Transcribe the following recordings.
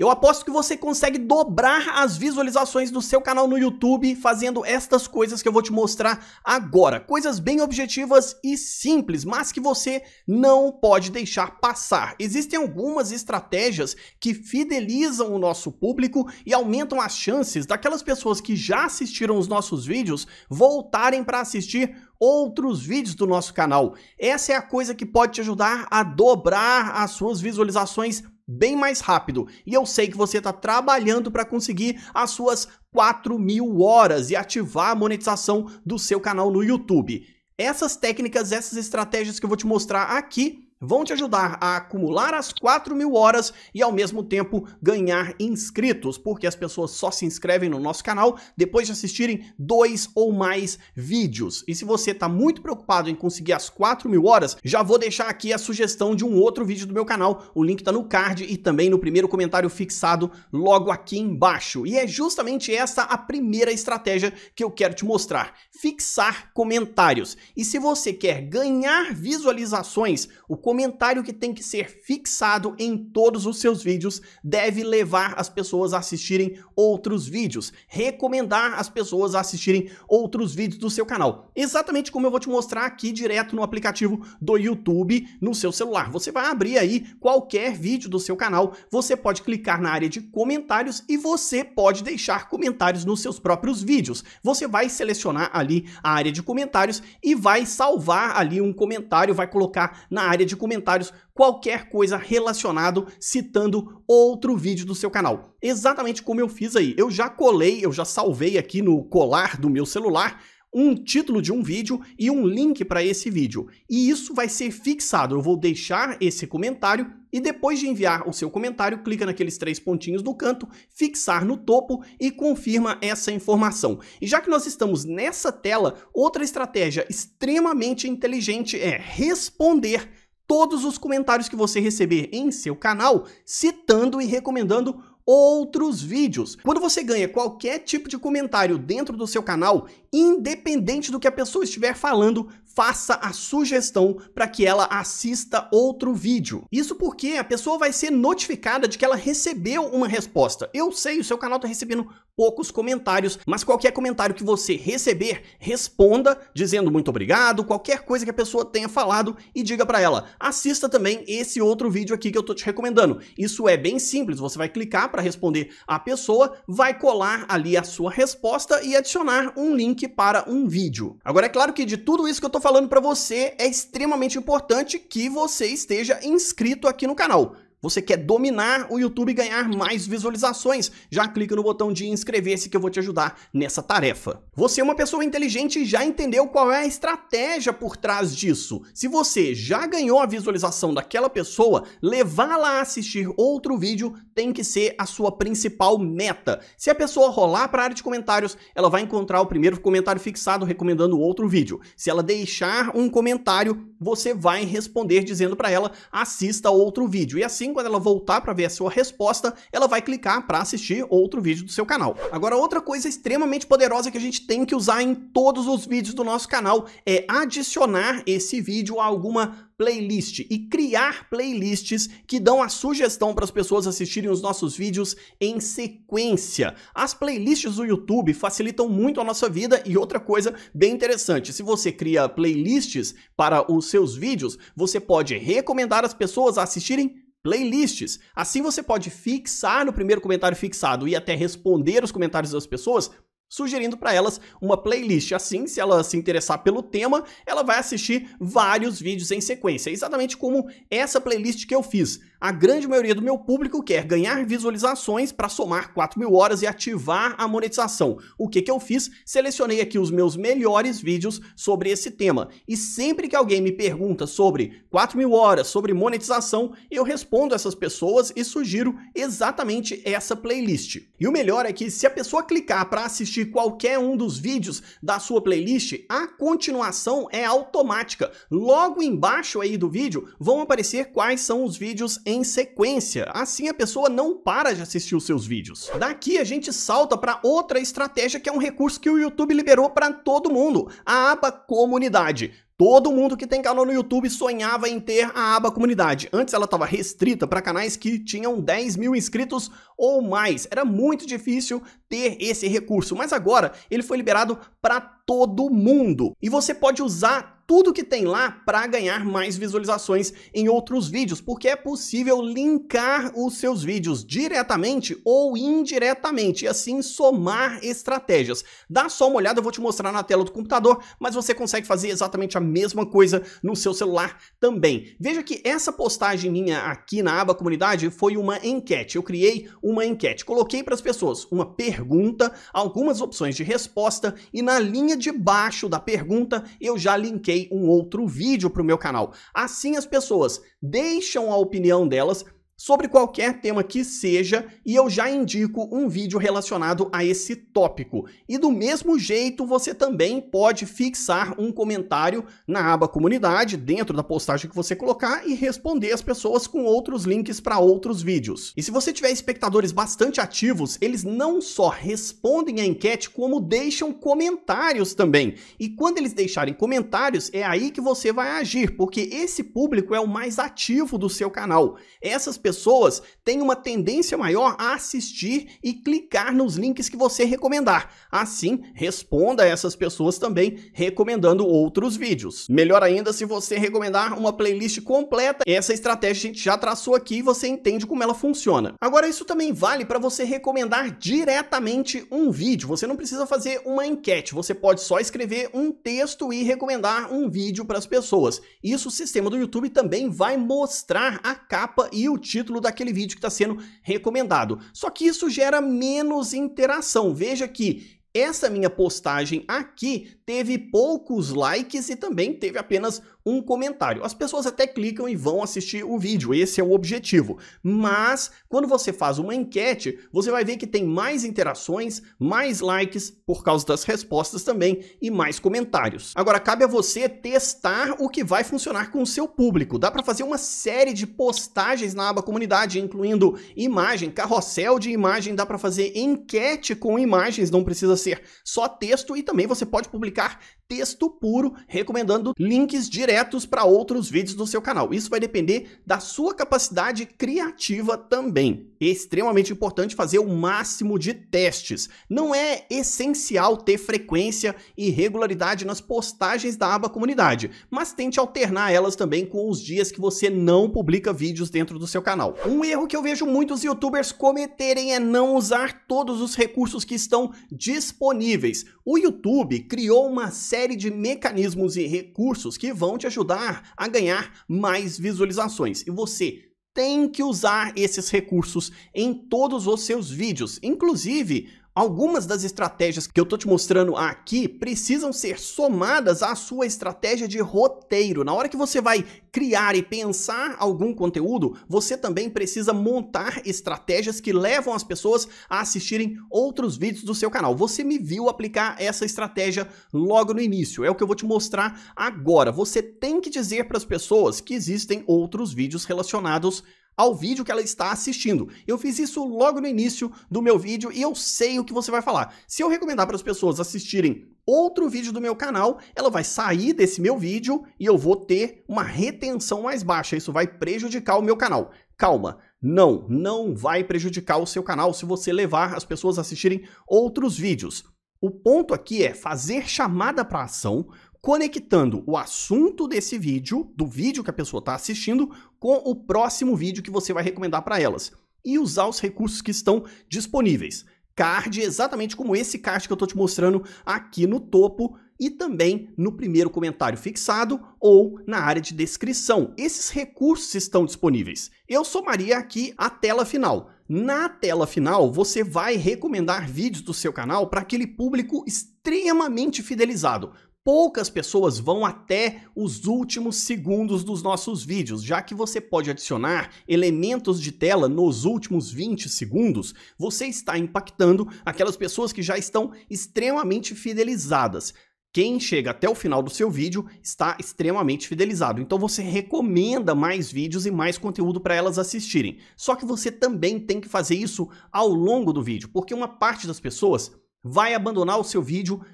Eu aposto que você consegue dobrar as visualizações do seu canal no YouTube fazendo estas coisas que eu vou te mostrar agora. Coisas bem objetivas e simples, mas que você não pode deixar passar. Existem algumas estratégias que fidelizam o nosso público e aumentam as chances daquelas pessoas que já assistiram os nossos vídeos voltarem para assistir outros vídeos do nosso canal. Essa é a coisa que pode te ajudar a dobrar as suas visualizações bem mais rápido. E eu sei que você está trabalhando para conseguir as suas 4 mil horas e ativar a monetização do seu canal no YouTube. Essas técnicas, essas estratégias que eu vou te mostrar aqui vão te ajudar a acumular as 4 mil horas e ao mesmo tempo ganhar inscritos, porque as pessoas só se inscrevem no nosso canal depois de assistirem dois ou mais vídeos. E se você está muito preocupado em conseguir as 4 mil horas, já vou deixar aqui a sugestão de um outro vídeo do meu canal, o link está no card e também no primeiro comentário fixado logo aqui embaixo. E é justamente essa a primeira estratégia que eu quero te mostrar, fixar comentários. E se você quer ganhar visualizações, o comentário que tem que ser fixado em todos os seus vídeos deve levar as pessoas a assistirem outros vídeos, recomendar as pessoas a assistirem outros vídeos do seu canal. Exatamente como eu vou te mostrar aqui direto no aplicativo do YouTube no seu celular. Você vai abrir aí qualquer vídeo do seu canal, você pode clicar na área de comentários e você pode deixar comentários nos seus próprios vídeos. Você vai selecionar ali a área de comentários e vai salvar ali um comentário, vai colocar na área de comentários qualquer coisa relacionado citando outro vídeo do seu canal. Exatamente como eu fiz aí. Eu já colei, eu já salvei aqui no colar do meu celular um título de um vídeo e um link para esse vídeo. E isso vai ser fixado. Eu vou deixar esse comentário e depois de enviar o seu comentário, clica naqueles três pontinhos no canto, fixar no topo e confirma essa informação. E já que nós estamos nessa tela, outra estratégia extremamente inteligente é responder todos os comentários que você receber em seu canal, citando e recomendando outros vídeos. Quando você ganha qualquer tipo de comentário dentro do seu canal, independente do que a pessoa estiver falando, faça a sugestão para que ela assista outro vídeo. Isso porque a pessoa vai ser notificada de que ela recebeu uma resposta. Eu sei, o seu canal está recebendo poucos comentários, mas qualquer comentário que você receber, responda dizendo muito obrigado, qualquer coisa que a pessoa tenha falado e diga para ela. Assista também esse outro vídeo aqui que eu tô te recomendando. Isso é bem simples, você vai clicar para responder a pessoa, vai colar ali a sua resposta e adicionar um link para um vídeo. Agora é claro que de tudo isso que eu tô falando para você é extremamente importante que você esteja inscrito aqui no canal. Você quer dominar o YouTube e ganhar mais visualizações? Já clica no botão de inscrever-se que eu vou te ajudar nessa tarefa. Você é uma pessoa inteligente e já entendeu qual é a estratégia por trás disso. Se você já ganhou a visualização daquela pessoa, levá-la a assistir outro vídeo tem que ser a sua principal meta. Se a pessoa rolar para a área de comentários, ela vai encontrar o primeiro comentário fixado recomendando outro vídeo. Se ela deixar um comentário, você vai responder dizendo para ela assista outro vídeo. E assim assim, quando ela voltar para ver a sua resposta, ela vai clicar para assistir outro vídeo do seu canal. Agora, outra coisa extremamente poderosa que a gente tem que usar em todos os vídeos do nosso canal é adicionar esse vídeo a alguma playlist e criar playlists que dão a sugestão para as pessoas assistirem os nossos vídeos em sequência. As playlists do YouTube facilitam muito a nossa vida e outra coisa bem interessante, se você cria playlists para os seus vídeos, você pode recomendar as pessoas a assistirem playlists. Assim você pode fixar no primeiro comentário fixado e até responder os comentários das pessoas sugerindo para elas uma playlist. Assim, se ela se interessar pelo tema, ela vai assistir vários vídeos em sequência, é exatamente como essa playlist que eu fiz. A grande maioria do meu público quer ganhar visualizações para somar 4 mil horas e ativar a monetização. O que, que eu fiz? Selecionei aqui os meus melhores vídeos sobre esse tema. E sempre que alguém me pergunta sobre 4 mil horas, sobre monetização, eu respondo essas pessoas e sugiro exatamente essa playlist. E o melhor é que se a pessoa clicar para assistir assistir qualquer um dos vídeos da sua playlist, a continuação é automática. Logo embaixo aí do vídeo vão aparecer quais são os vídeos em sequência. Assim a pessoa não para de assistir os seus vídeos. Daqui a gente salta para outra estratégia que é um recurso que o YouTube liberou para todo mundo, a aba comunidade. Todo mundo que tem canal no YouTube sonhava em ter a aba comunidade. Antes ela estava restrita para canais que tinham 10 mil inscritos ou mais. Era muito difícil ter esse recurso, mas agora ele foi liberado para todo mundo. E você pode usar tudo que tem lá para ganhar mais visualizações em outros vídeos, porque é possível linkar os seus vídeos diretamente ou indiretamente e assim somar estratégias. Dá só uma olhada, eu vou te mostrar na tela do computador, mas você consegue fazer exatamente a mesma coisa no seu celular também. Veja que essa postagem minha aqui na aba comunidade foi uma enquete. Eu criei uma enquete, coloquei para as pessoas uma pergunta, algumas opções de resposta e na linha de baixo da pergunta eu já linkei um outro vídeo para o meu canal. Assim as pessoas deixam a opinião delas sobre qualquer tema que seja e eu já indico um vídeo relacionado a esse tópico. E do mesmo jeito, você também pode fixar um comentário na aba comunidade, dentro da postagem que você colocar e responder as pessoas com outros links para outros vídeos. E se você tiver espectadores bastante ativos, eles não só respondem a enquete, como deixam comentários também. E quando eles deixarem comentários, é aí que você vai agir, porque esse público é o mais ativo do seu canal. Essas pessoas pessoas têm uma tendência maior a assistir e clicar nos links que você recomendar. Assim, responda a essas pessoas também recomendando outros vídeos. Melhor ainda se você recomendar uma playlist completa. Essa estratégia a gente já traçou aqui e você entende como ela funciona. Agora, isso também vale para você recomendar diretamente um vídeo. Você não precisa fazer uma enquete, você pode só escrever um texto e recomendar um vídeo para as pessoas. Isso o sistema do YouTube também vai mostrar a capa e o título título daquele vídeo que está sendo recomendado. Só que isso gera menos interação. Veja que essa minha postagem aqui teve poucos likes e também teve apenas um comentário. As pessoas até clicam e vão assistir o vídeo, esse é o objetivo. Mas quando você faz uma enquete, você vai ver que tem mais interações, mais likes por causa das respostas também e mais comentários. Agora cabe a você testar o que vai funcionar com o seu público. Dá para fazer uma série de postagens na aba comunidade, incluindo imagem, carrossel de imagem, dá para fazer enquete com imagens, não precisa ser só texto e também você pode publicar texto puro, recomendando links diretos para outros vídeos do seu canal. Isso vai depender da sua capacidade criativa também. É extremamente importante fazer o máximo de testes. Não é essencial ter frequência e regularidade nas postagens da aba comunidade, mas tente alternar elas também com os dias que você não publica vídeos dentro do seu canal. Um erro que eu vejo muitos youtubers cometerem é não usar todos os recursos que estão disponíveis. O YouTube criou uma série série de mecanismos e recursos que vão te ajudar a ganhar mais visualizações. E você tem que usar esses recursos em todos os seus vídeos, inclusive Algumas das estratégias que eu tô te mostrando aqui precisam ser somadas à sua estratégia de roteiro. Na hora que você vai criar e pensar algum conteúdo, você também precisa montar estratégias que levam as pessoas a assistirem outros vídeos do seu canal. Você me viu aplicar essa estratégia logo no início, é o que eu vou te mostrar agora. Você tem que dizer para as pessoas que existem outros vídeos relacionados ao vídeo que ela está assistindo. Eu fiz isso logo no início do meu vídeo e eu sei o que você vai falar. Se eu recomendar para as pessoas assistirem outro vídeo do meu canal, ela vai sair desse meu vídeo e eu vou ter uma retenção mais baixa. Isso vai prejudicar o meu canal. Calma, não, não vai prejudicar o seu canal se você levar as pessoas a assistirem outros vídeos. O ponto aqui é fazer chamada para ação conectando o assunto desse vídeo, do vídeo que a pessoa está assistindo, com o próximo vídeo que você vai recomendar para elas. E usar os recursos que estão disponíveis. Card, exatamente como esse card que eu estou te mostrando aqui no topo e também no primeiro comentário fixado ou na área de descrição. Esses recursos estão disponíveis. Eu somaria aqui a tela final. Na tela final, você vai recomendar vídeos do seu canal para aquele público extremamente fidelizado, poucas pessoas vão até os últimos segundos dos nossos vídeos, já que você pode adicionar elementos de tela nos últimos 20 segundos, você está impactando aquelas pessoas que já estão extremamente fidelizadas. Quem chega até o final do seu vídeo está extremamente fidelizado, então você recomenda mais vídeos e mais conteúdo para elas assistirem. Só que você também tem que fazer isso ao longo do vídeo, porque uma parte das pessoas vai abandonar o seu vídeo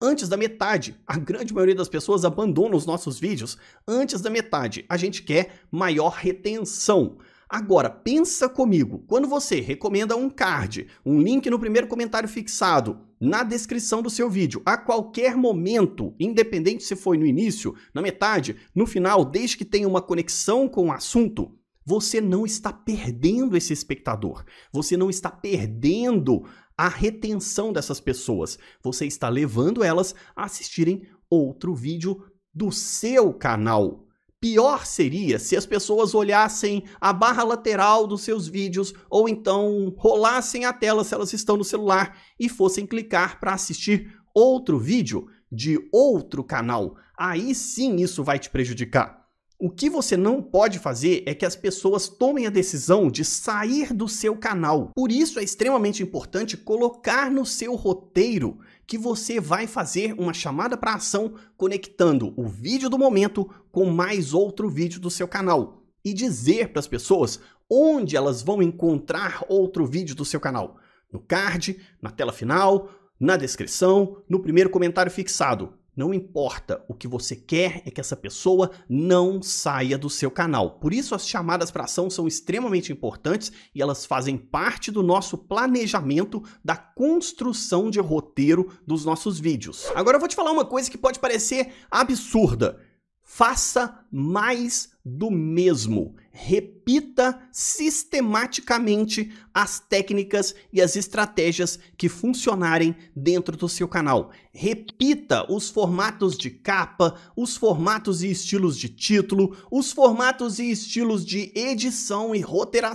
antes da metade. A grande maioria das pessoas abandona os nossos vídeos antes da metade. A gente quer maior retenção. Agora, pensa comigo, quando você recomenda um card, um link no primeiro comentário fixado, na descrição do seu vídeo, a qualquer momento, independente se foi no início, na metade, no final, desde que tenha uma conexão com o assunto, você não está perdendo esse espectador, você não está perdendo a retenção dessas pessoas. Você está levando elas a assistirem outro vídeo do seu canal. Pior seria se as pessoas olhassem a barra lateral dos seus vídeos ou então rolassem a tela se elas estão no celular e fossem clicar para assistir outro vídeo de outro canal. Aí sim isso vai te prejudicar. O que você não pode fazer é que as pessoas tomem a decisão de sair do seu canal. Por isso é extremamente importante colocar no seu roteiro que você vai fazer uma chamada para ação conectando o vídeo do momento com mais outro vídeo do seu canal e dizer para as pessoas onde elas vão encontrar outro vídeo do seu canal. No card, na tela final, na descrição, no primeiro comentário fixado. Não importa, o que você quer é que essa pessoa não saia do seu canal. Por isso as chamadas para ação são extremamente importantes e elas fazem parte do nosso planejamento da construção de roteiro dos nossos vídeos. Agora eu vou te falar uma coisa que pode parecer absurda. Faça mais do mesmo repita sistematicamente as técnicas e as estratégias que funcionarem dentro do seu canal. Repita os formatos de capa, os formatos e estilos de título, os formatos e estilos de edição e roteira...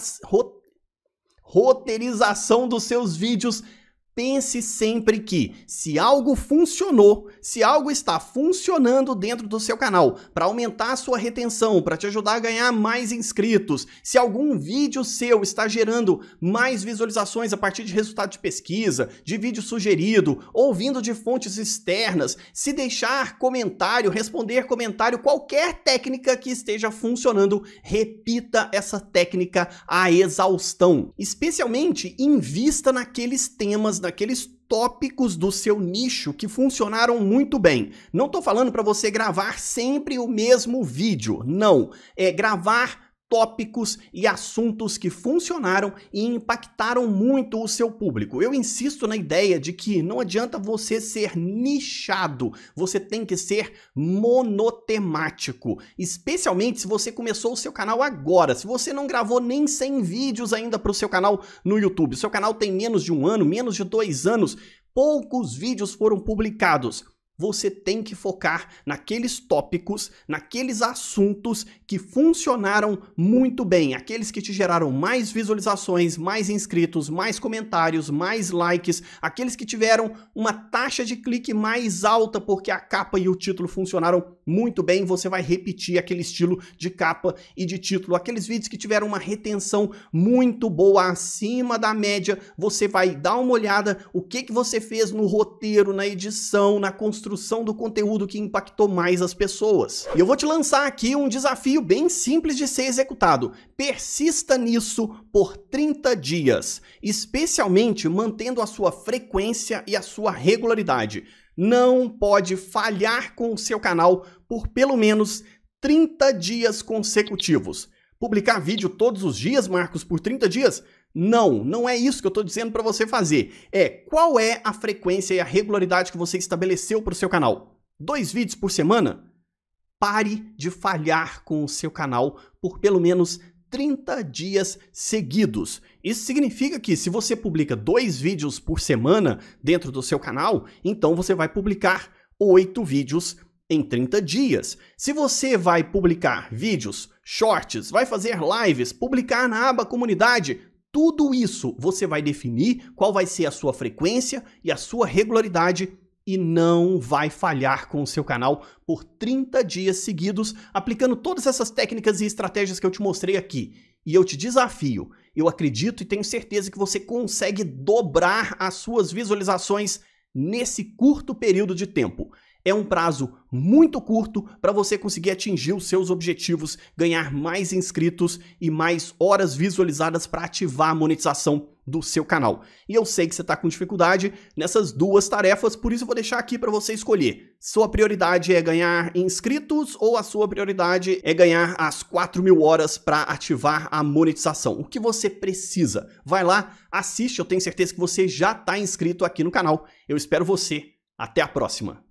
roteirização dos seus vídeos Pense sempre que se algo funcionou, se algo está funcionando dentro do seu canal para aumentar a sua retenção, para te ajudar a ganhar mais inscritos, se algum vídeo seu está gerando mais visualizações a partir de resultado de pesquisa, de vídeo sugerido, ouvindo de fontes externas, se deixar comentário, responder comentário, qualquer técnica que esteja funcionando, repita essa técnica à exaustão. Especialmente invista naqueles temas, na aqueles tópicos do seu nicho que funcionaram muito bem. Não estou falando para você gravar sempre o mesmo vídeo, não. É gravar tópicos e assuntos que funcionaram e impactaram muito o seu público. Eu insisto na ideia de que não adianta você ser nichado, você tem que ser monotemático, especialmente se você começou o seu canal agora, se você não gravou nem 100 vídeos ainda para o seu canal no YouTube, seu canal tem menos de um ano, menos de dois anos, poucos vídeos foram publicados você tem que focar naqueles tópicos, naqueles assuntos que funcionaram muito bem, aqueles que te geraram mais visualizações, mais inscritos, mais comentários, mais likes, aqueles que tiveram uma taxa de clique mais alta porque a capa e o título funcionaram muito bem, você vai repetir aquele estilo de capa e de título. Aqueles vídeos que tiveram uma retenção muito boa, acima da média, você vai dar uma olhada o que, que você fez no roteiro, na edição, na construção construção do conteúdo que impactou mais as pessoas. E eu vou te lançar aqui um desafio bem simples de ser executado. Persista nisso por 30 dias, especialmente mantendo a sua frequência e a sua regularidade. Não pode falhar com o seu canal por pelo menos 30 dias consecutivos. Publicar vídeo todos os dias, Marcos, por 30 dias? Não, não é isso que eu estou dizendo para você fazer. É qual é a frequência e a regularidade que você estabeleceu para o seu canal? Dois vídeos por semana? Pare de falhar com o seu canal por pelo menos 30 dias seguidos. Isso significa que se você publica dois vídeos por semana dentro do seu canal, então você vai publicar oito vídeos em 30 dias. Se você vai publicar vídeos shorts, vai fazer lives, publicar na aba comunidade. Tudo isso você vai definir qual vai ser a sua frequência e a sua regularidade e não vai falhar com o seu canal por 30 dias seguidos, aplicando todas essas técnicas e estratégias que eu te mostrei aqui. E eu te desafio, eu acredito e tenho certeza que você consegue dobrar as suas visualizações nesse curto período de tempo é um prazo muito curto para você conseguir atingir os seus objetivos, ganhar mais inscritos e mais horas visualizadas para ativar a monetização do seu canal. E eu sei que você está com dificuldade nessas duas tarefas, por isso eu vou deixar aqui para você escolher. Sua prioridade é ganhar inscritos ou a sua prioridade é ganhar as 4 mil horas para ativar a monetização? O que você precisa? Vai lá, assiste, eu tenho certeza que você já está inscrito aqui no canal. Eu espero você. Até a próxima!